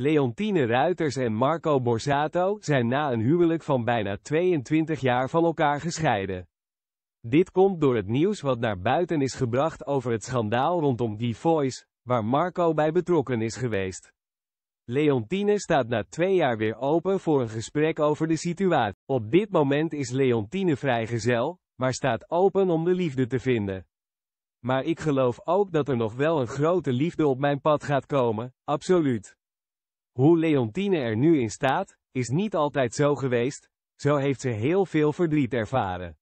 Leontine Ruiters en Marco Borsato zijn na een huwelijk van bijna 22 jaar van elkaar gescheiden. Dit komt door het nieuws wat naar buiten is gebracht over het schandaal rondom The Voice, waar Marco bij betrokken is geweest. Leontine staat na twee jaar weer open voor een gesprek over de situatie. Op dit moment is Leontine vrijgezel, maar staat open om de liefde te vinden. Maar ik geloof ook dat er nog wel een grote liefde op mijn pad gaat komen, absoluut. Hoe Leontine er nu in staat, is niet altijd zo geweest, zo heeft ze heel veel verdriet ervaren.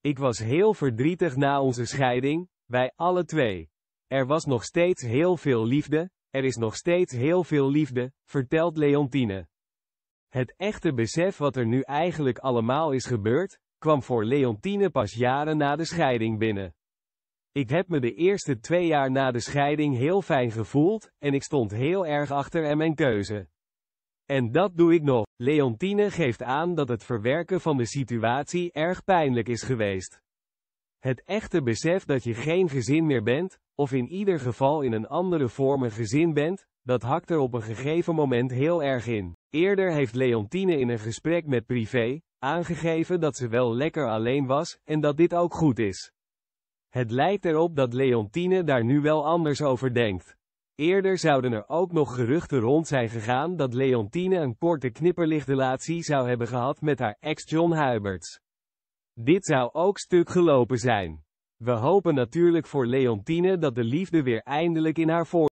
Ik was heel verdrietig na onze scheiding, wij alle twee. Er was nog steeds heel veel liefde, er is nog steeds heel veel liefde, vertelt Leontine. Het echte besef wat er nu eigenlijk allemaal is gebeurd, kwam voor Leontine pas jaren na de scheiding binnen. Ik heb me de eerste twee jaar na de scheiding heel fijn gevoeld, en ik stond heel erg achter en mijn keuze. En dat doe ik nog. Leontine geeft aan dat het verwerken van de situatie erg pijnlijk is geweest. Het echte besef dat je geen gezin meer bent, of in ieder geval in een andere vorm een gezin bent, dat hakt er op een gegeven moment heel erg in. Eerder heeft Leontine in een gesprek met Privé aangegeven dat ze wel lekker alleen was en dat dit ook goed is. Het lijkt erop dat Leontine daar nu wel anders over denkt. Eerder zouden er ook nog geruchten rond zijn gegaan dat Leontine een korte knipperlichtrelatie zou hebben gehad met haar ex John Huiberts. Dit zou ook stuk gelopen zijn. We hopen natuurlijk voor Leontine dat de liefde weer eindelijk in haar voort.